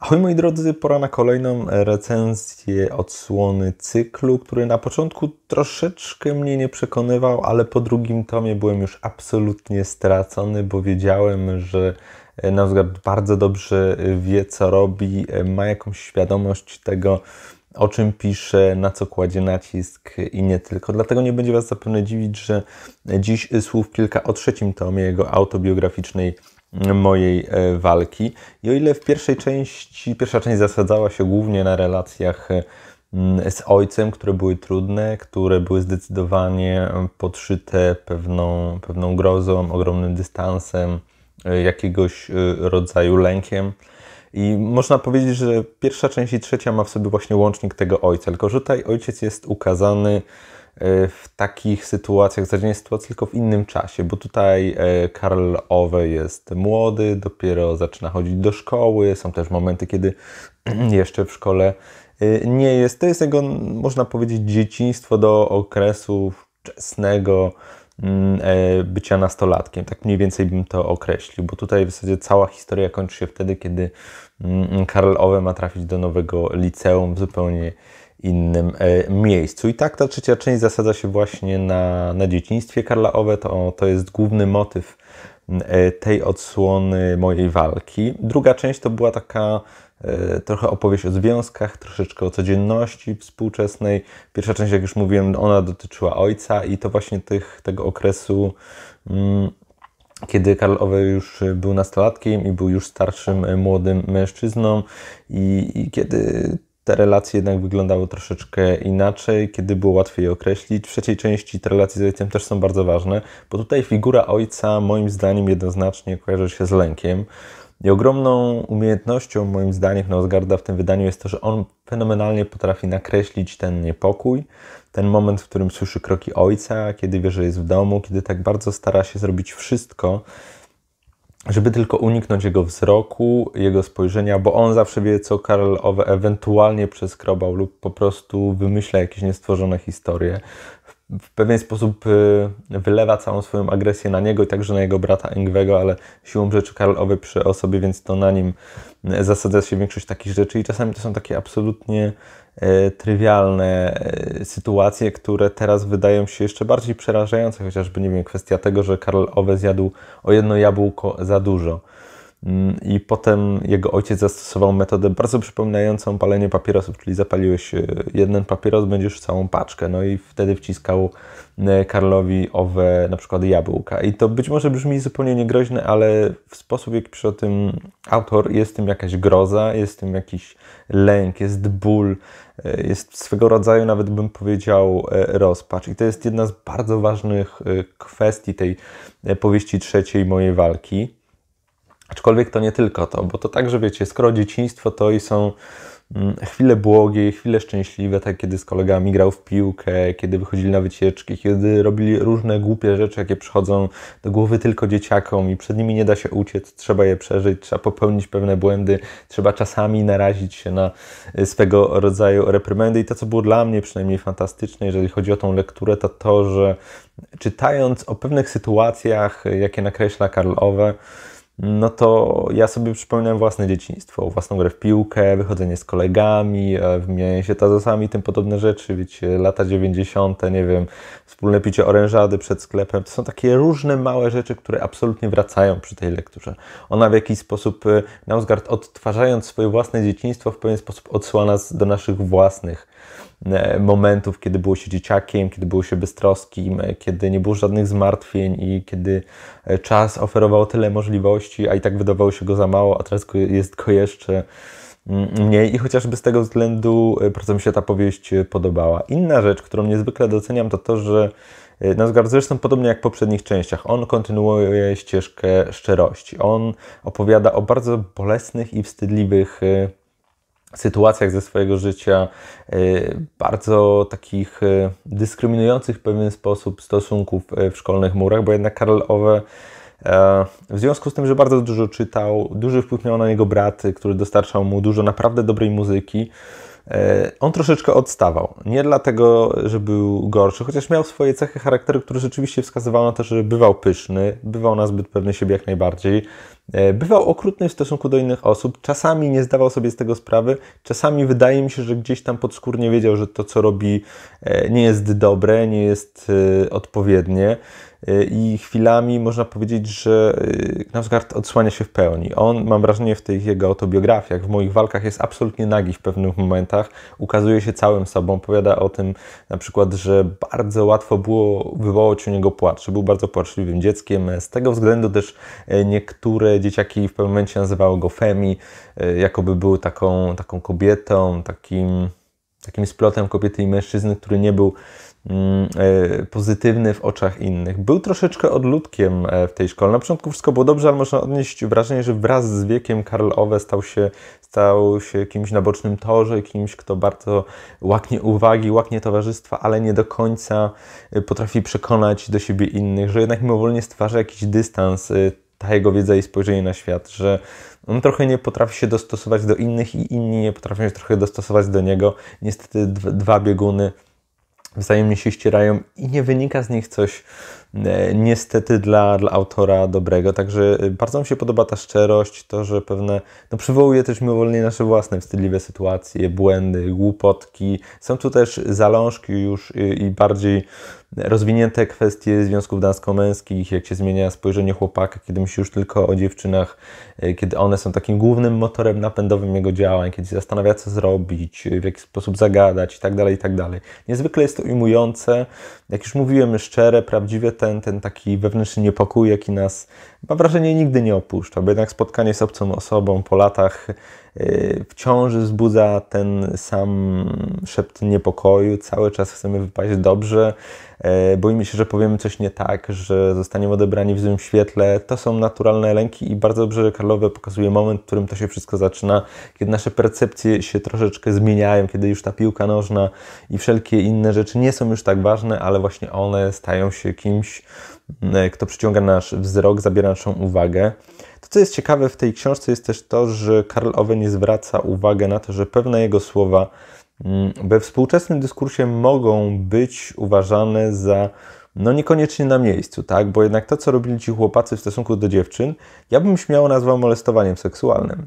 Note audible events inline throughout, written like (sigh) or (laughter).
Ahoj moi drodzy, pora na kolejną recenzję odsłony cyklu, który na początku troszeczkę mnie nie przekonywał, ale po drugim tomie byłem już absolutnie stracony, bo wiedziałem, że e, na przykład bardzo dobrze e, wie co robi, e, ma jakąś świadomość tego, o czym pisze, na co kładzie nacisk i nie tylko. Dlatego nie będzie Was zapewne dziwić, że dziś słów kilka o trzecim tomie jego autobiograficznej mm, mojej e, walki. I o ile w pierwszej części, pierwsza część zasadzała się głównie na relacjach e, mm, z ojcem, które były trudne, które były zdecydowanie podszyte pewną, pewną grozą, ogromnym dystansem, e, jakiegoś rodzaju lękiem i można powiedzieć, że pierwsza część i trzecia ma w sobie właśnie łącznik tego ojca, tylko że tutaj ojciec jest ukazany e, w takich sytuacjach sytuacji, tylko w innym czasie, bo tutaj e, Karl Owe jest młody, dopiero zaczyna chodzić do szkoły, są też momenty, kiedy (clears throat) jeszcze w szkole e, nie jest. To jest jego, można powiedzieć, dzieciństwo do okresu wczesnego, Mm, e, bycia nastolatkiem. Tak mniej więcej bym to określił, bo tutaj w zasadzie cała historia kończy się wtedy, kiedy mm, Karl Owe ma trafić do nowego liceum w zupełnie innym e, miejscu. I tak ta trzecia część zasadza się właśnie na, na dzieciństwie Karla Owe. To, to jest główny motyw mm, e, tej odsłony mojej walki. Druga część to była taka E, trochę opowieść o związkach, troszeczkę o codzienności współczesnej. Pierwsza część, jak już mówiłem, ona dotyczyła ojca i to właśnie tych, tego okresu, mm, kiedy Karl Owe już e, był nastolatkiem i był już starszym, e, młodym mężczyzną i, i kiedy te relacje jednak wyglądały troszeczkę inaczej, kiedy było łatwiej je określić. W trzeciej części te relacje z ojcem też są bardzo ważne, bo tutaj figura ojca moim zdaniem jednoznacznie kojarzy się z lękiem. I ogromną umiejętnością, moim zdaniem, Nosgarda w tym wydaniu jest to, że on fenomenalnie potrafi nakreślić ten niepokój, ten moment, w którym słyszy kroki ojca, kiedy wie, że jest w domu, kiedy tak bardzo stara się zrobić wszystko, żeby tylko uniknąć jego wzroku, jego spojrzenia, bo on zawsze wie, co Karl Owe ewentualnie przeskrobał lub po prostu wymyśla jakieś niestworzone historie w pewien sposób y, wylewa całą swoją agresję na niego i także na jego brata Engwego, ale siłą rzeczy Karl Owy przy osobie, więc to na nim y, zasadza się większość takich rzeczy i czasami to są takie absolutnie y, trywialne sytuacje, które teraz wydają się jeszcze bardziej przerażające, chociażby, nie wiem, kwestia tego, że Karl Owe zjadł o jedno jabłko za dużo. Mm, I potem jego ojciec zastosował metodę bardzo przypominającą palenie papierosów, czyli zapaliłeś e, jeden papieros, będziesz całą paczkę. No i wtedy wciskał e, Karlowi owe na przykład jabłka. I to być może brzmi zupełnie niegroźne, ale w sposób, jak jaki pisze o tym autor, jest w tym jakaś groza, jest w tym jakiś lęk, jest ból, e, jest swego rodzaju, nawet bym powiedział, rozpacz. I to jest jedna z bardzo ważnych kwestii tej powieści trzeciej mojej walki Aczkolwiek to nie tylko to, bo to także, wiecie, skoro dzieciństwo to i są mm, chwile błogie, chwile szczęśliwe, tak kiedy z kolegami grał w piłkę, kiedy wychodzili na wycieczki, kiedy robili różne głupie rzeczy, jakie przychodzą do głowy tylko dzieciakom i przed nimi nie da się uciec, trzeba je przeżyć, trzeba popełnić pewne błędy, trzeba czasami narazić się na y, swego rodzaju reprymendy i to, co było dla mnie przynajmniej fantastyczne, jeżeli chodzi o tą lekturę, to to, że czytając o pewnych sytuacjach, jakie nakreśla Karl Owe, no to ja sobie przypominam własne dzieciństwo, własną grę w piłkę, wychodzenie z kolegami, e, wymienianie się tazosami, tym podobne rzeczy, wiecie, lata 90., nie wiem, wspólne picie orężady przed sklepem. To są takie różne małe rzeczy, które absolutnie wracają przy tej lekturze. Ona w jakiś sposób, e, Nausgard odtwarzając swoje własne dzieciństwo, w pewien sposób odsyła nas do naszych własnych E, momentów, kiedy było się dzieciakiem, kiedy było się beztroskim, e, kiedy nie było żadnych zmartwień i kiedy e, czas oferował tyle możliwości, a i tak wydawało się go za mało, a teraz jest go jeszcze mm, mniej i chociażby z tego względu bardzo mi się ta powieść podobała. Inna rzecz, którą niezwykle doceniam, to to, że Nazgar zresztą podobnie jak w poprzednich częściach, on kontynuuje ścieżkę szczerości. On opowiada o bardzo bolesnych i wstydliwych sytuacjach ze swojego życia, y, bardzo takich y, dyskryminujących w pewien sposób stosunków y, w szkolnych murach, bo jednak Karl Owe e, w związku z tym, że bardzo dużo czytał, duży wpływ miał na jego brat, który dostarczał mu dużo naprawdę dobrej muzyki, e, on troszeczkę odstawał. Nie dlatego, że był gorszy, chociaż miał swoje cechy charakteru, które rzeczywiście wskazywały na to, że bywał pyszny, bywał na zbyt pewny siebie jak najbardziej, E, bywał okrutny w stosunku do innych osób, czasami nie zdawał sobie z tego sprawy, czasami wydaje mi się, że gdzieś tam podskórnie wiedział, że to co robi e, nie jest dobre, nie jest e, odpowiednie i chwilami można powiedzieć, że Knausgard odsłania się w pełni. On, mam wrażenie, w tych jego autobiografiach, w moich walkach jest absolutnie nagi w pewnych momentach, ukazuje się całym sobą, powiada o tym na przykład, że bardzo łatwo było wywołać u niego płacz, że był bardzo płaczliwym dzieckiem, z tego względu też niektóre dzieciaki w pewnym momencie nazywały go Femi, e, jakoby był taką, taką kobietą, takim, takim splotem kobiety i mężczyzny, który nie był mm, e, pozytywny w oczach innych. Był troszeczkę odludkiem e, w tej szkole. Na początku wszystko było dobrze, ale można odnieść wrażenie, że wraz z wiekiem Karl Owe stał się, stał się kimś na bocznym torze, kimś, kto bardzo łaknie uwagi, łaknie towarzystwa, ale nie do końca potrafi przekonać do siebie innych, że jednak mimowolnie stwarza jakiś dystans ta jego wiedza i spojrzenie na świat, że on trochę nie potrafi się dostosować do innych i inni nie potrafią się trochę dostosować do niego. Niestety dwa bieguny wzajemnie się ścierają i nie wynika z nich coś e, niestety dla, dla autora dobrego. Także e, bardzo mi się podoba ta szczerość, to, że pewne, no przywołuje też mimowolnie nasze własne wstydliwe sytuacje, błędy, głupotki. Są tu też zalążki już i, e, i bardziej rozwinięte kwestie związków damsko-męskich, jak się zmienia spojrzenie chłopaka, kiedy myśli już tylko o dziewczynach, e, kiedy one są takim głównym motorem napędowym jego działań, kiedy się zastanawia, co zrobić, w jaki sposób zagadać itd., tak tak dalej. Niezwykle jest to ujmujące, jak już mówiłem, szczere, prawdziwe, ten, ten taki wewnętrzny niepokój, jaki nas mam wrażenie, nigdy nie opuszcza, bo jednak spotkanie z obcą osobą po latach y, wciąż wzbudza ten sam szept niepokoju. Cały czas chcemy wypaść dobrze, e, boimy się, że powiemy coś nie tak, że zostaniemy odebrani w złym świetle. To są naturalne lęki i bardzo dobrze Karlowe pokazuje moment, w którym to się wszystko zaczyna, kiedy nasze percepcje się troszeczkę zmieniają, kiedy już ta piłka nożna i wszelkie inne rzeczy nie są już tak ważne, ale właśnie one stają się kimś, e, kto przyciąga nasz wzrok, zabiera naszą uwagę. To, co jest ciekawe w tej książce, jest też to, że Karl Owen nie zwraca uwagi na to, że pewne jego słowa mm, we współczesnym dyskursie mogą być uważane za no niekoniecznie na miejscu, tak? Bo jednak to, co robili ci chłopacy w stosunku do dziewczyn, ja bym śmiało nazwał molestowaniem seksualnym.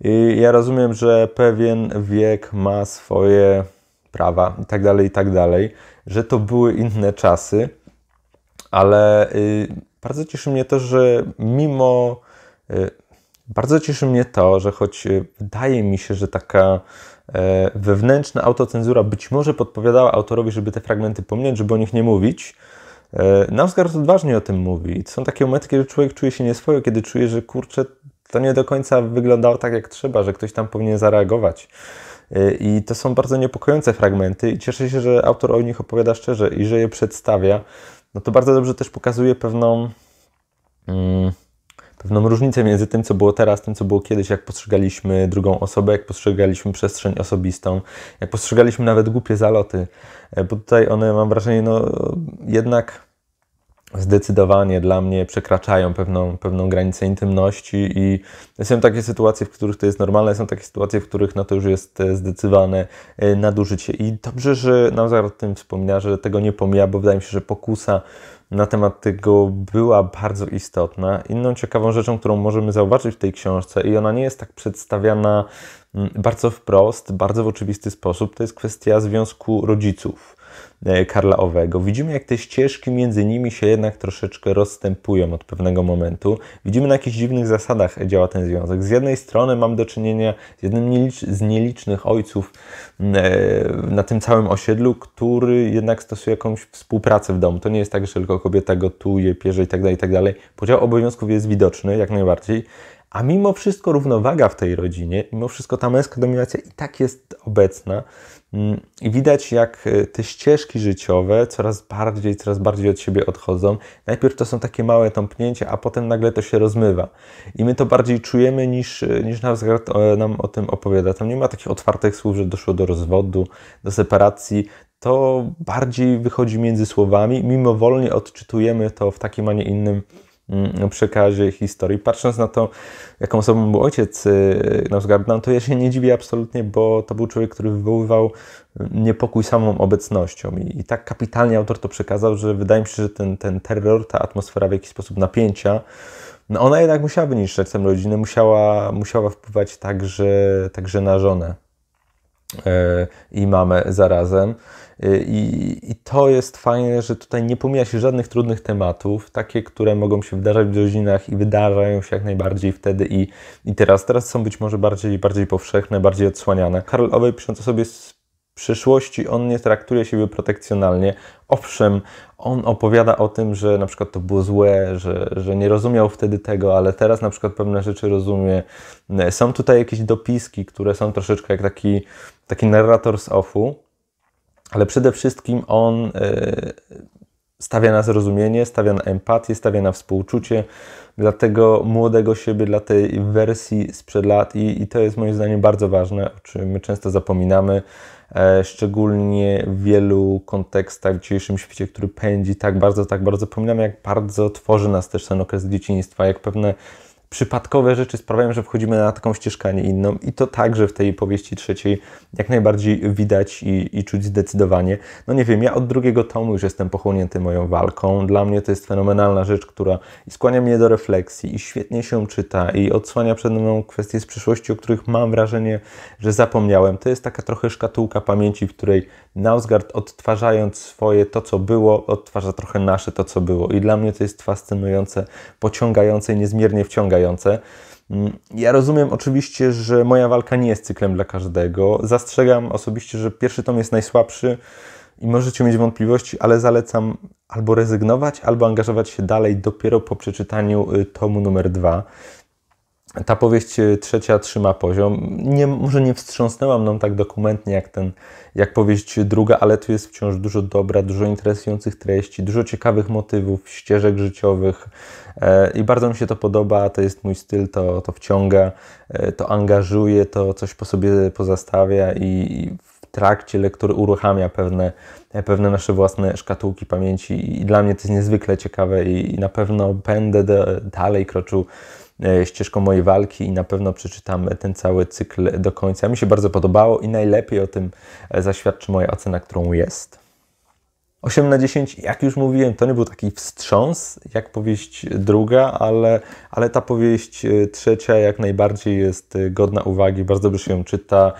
I ja rozumiem, że pewien wiek ma swoje prawa i tak dalej, i tak dalej, że to były inne czasy, ale y, bardzo cieszy mnie to, że mimo. E, bardzo cieszy mnie to, że choć e, wydaje mi się, że taka e, wewnętrzna autocenzura być może podpowiadała autorowi, żeby te fragmenty pomnieć, żeby o nich nie mówić, Nausgard odważnie o tym mówi. Są takie momenty, kiedy człowiek czuje się nieswojo, kiedy czuje, że kurczę, to nie do końca wyglądało tak, jak trzeba, że ktoś tam powinien zareagować. I to są bardzo niepokojące fragmenty i cieszę się, że autor o nich opowiada szczerze i że je przedstawia no to bardzo dobrze też pokazuje pewną, mm, pewną różnicę między tym, co było teraz, tym, co było kiedyś, jak postrzegaliśmy drugą osobę, jak postrzegaliśmy przestrzeń osobistą, jak postrzegaliśmy nawet głupie zaloty. E, bo tutaj one, mam wrażenie, no jednak zdecydowanie dla mnie przekraczają pewną, pewną granicę intymności i są takie sytuacje, w których to jest normalne, są takie sytuacje, w których no to już jest e, zdecydowane e, nadużycie. I dobrze, że Nauzar o tym wspomina, że tego nie pomija, bo wydaje mi się, że pokusa na temat tego była bardzo istotna. Inną ciekawą rzeczą, którą możemy zauważyć w tej książce i ona nie jest tak przedstawiana mm, bardzo wprost, bardzo w oczywisty sposób, to jest kwestia związku rodziców E, Karla Owego. Widzimy, jak te ścieżki między nimi się jednak troszeczkę rozstępują od pewnego momentu. Widzimy, na jakichś dziwnych zasadach działa ten związek. Z jednej strony mam do czynienia z jednym z nielicznych ojców e, na tym całym osiedlu, który jednak stosuje jakąś współpracę w domu. To nie jest tak, że tylko kobieta gotuje, pierze itd., tak itd. Tak Podział obowiązków jest widoczny jak najbardziej. A mimo wszystko równowaga w tej rodzinie, mimo wszystko ta męska dominacja i tak jest obecna. Mm, I widać, jak y, te ścieżki życiowe coraz bardziej, coraz bardziej od siebie odchodzą. Najpierw to są takie małe tąpnięcia, a potem nagle to się rozmywa. I my to bardziej czujemy, niż, y, niż nam, e, nam o tym opowiada. Tam nie ma takich otwartych słów, że doszło do rozwodu, do separacji. To bardziej wychodzi między słowami. Mimowolnie odczytujemy to w takim, a nie innym Mm, przekazie historii. Patrząc na to, jaką osobą był ojciec y, Nosgardan, to ja się nie dziwię absolutnie, bo to był człowiek, który wywoływał niepokój samą obecnością. I, i tak kapitalnie autor to przekazał, że wydaje mi się, że ten, ten terror, ta atmosfera w jakiś sposób napięcia, no ona jednak musiała wyniszczać tę rodzinę, musiała, musiała wpływać także, także na żonę. E, i mamy zarazem. E, I, I, to jest fajne, że tutaj nie pomija się żadnych trudnych tematów, takie, które mogą się wydarzać w rodzinach i wydarzają się jak najbardziej wtedy i, i teraz. Teraz są być może bardziej, bardziej powszechne, bardziej odsłaniane. Karol Owej pisząc o sobie przyszłości on nie traktuje siebie protekcjonalnie. Owszem, on opowiada o tym, że na przykład to było złe, że, że nie rozumiał wtedy tego, ale teraz na przykład pewne rzeczy rozumie. Są tutaj jakieś dopiski, które są troszeczkę jak taki, taki narrator z offu, ale przede wszystkim on e, stawia na zrozumienie, stawia na empatię, stawia na współczucie dla tego młodego siebie, dla tej wersji sprzed lat i, i to jest moim zdaniem bardzo ważne, o czym my często zapominamy. E, szczególnie w wielu kontekstach w dzisiejszym świecie, który pędzi tak bardzo, tak bardzo. Pominam, jak bardzo tworzy nas też ten okres dzieciństwa, jak pewne przypadkowe rzeczy sprawiają, że wchodzimy na taką ścieżkę, a nie inną. I to także w tej powieści trzeciej jak najbardziej widać i, i czuć zdecydowanie. No nie wiem, ja od drugiego tomu już jestem pochłonięty moją walką. Dla mnie to jest fenomenalna rzecz, która skłania mnie do refleksji i świetnie się czyta i odsłania przed mną kwestie z przyszłości, o których mam wrażenie, że zapomniałem. To jest taka trochę szkatułka pamięci, w której Nausgard odtwarzając swoje to, co było, odtwarza trochę nasze to, co było. I dla mnie to jest fascynujące, pociągające i niezmiernie wciągające Mm, ja rozumiem oczywiście, że moja walka nie jest cyklem dla każdego. Zastrzegam osobiście, że pierwszy tom jest najsłabszy i możecie mieć wątpliwości, ale zalecam albo rezygnować, albo angażować się dalej dopiero po przeczytaniu y, tomu numer dwa ta powieść e, trzecia trzyma poziom. Nie, może nie wstrząsnęła mną tak dokumentnie jak, ten, jak powieść druga, ale tu jest wciąż dużo dobra, dużo interesujących treści, dużo ciekawych motywów, ścieżek życiowych e, i bardzo mi się to podoba. To jest mój styl, to, to wciąga, e, to angażuje, to coś po sobie pozostawia i, i w trakcie lektury uruchamia pewne, pewne nasze własne szkatułki pamięci. I dla mnie to jest niezwykle ciekawe i, i na pewno będę do, dalej kroczył E, ścieżką mojej walki i na pewno przeczytam ten cały cykl do końca. Mi się bardzo podobało i najlepiej o tym e, zaświadczy moja ocena, którą jest. 8 na 10, jak już mówiłem, to nie był taki wstrząs jak powieść druga, ale, ale ta powieść e, trzecia jak najbardziej jest godna uwagi, bardzo dobrze się ją czyta,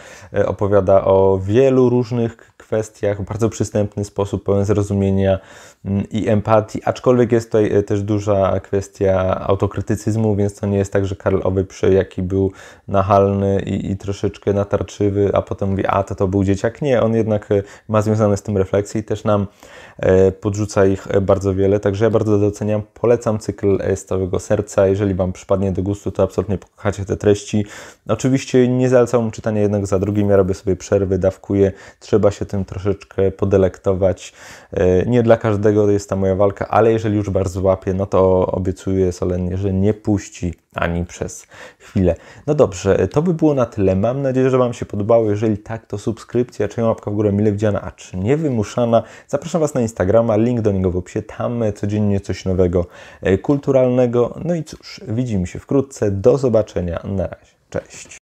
opowiada o wielu różnych kwestiach w bardzo przystępny sposób, pełen zrozumienia mm, i empatii, aczkolwiek jest tutaj e, też duża kwestia autokrytycyzmu, więc to nie jest tak, że Karl Owy jaki był nachalny i, i troszeczkę natarczywy, a potem mówi, a to to był dzieciak. Nie, on jednak e, ma związane z tym refleksje i też nam e, podrzuca ich bardzo wiele, także ja bardzo doceniam, polecam cykl z całego serca, jeżeli Wam przypadnie do gustu, to absolutnie pokochacie te treści. Oczywiście nie zalecam czytania jednego za drugim, ja robię sobie przerwy, dawkuję, trzeba się tym troszeczkę podelektować. E, nie dla każdego jest ta moja walka, ale jeżeli już bardzo łapie no to obiecuję solennie, że nie puści ani przez chwilę. No dobrze, e, to by było na tyle. Mam nadzieję, że Wam się podobało. Jeżeli tak, to subskrypcja, czy łapka w górę mile widziana, a czy nie wymuszana. Zapraszam Was na Instagrama, link do niego w opisie. Tam e, codziennie coś nowego, kulturalnego. No i cóż, widzimy się wkrótce. Do zobaczenia. Na razie. Cześć.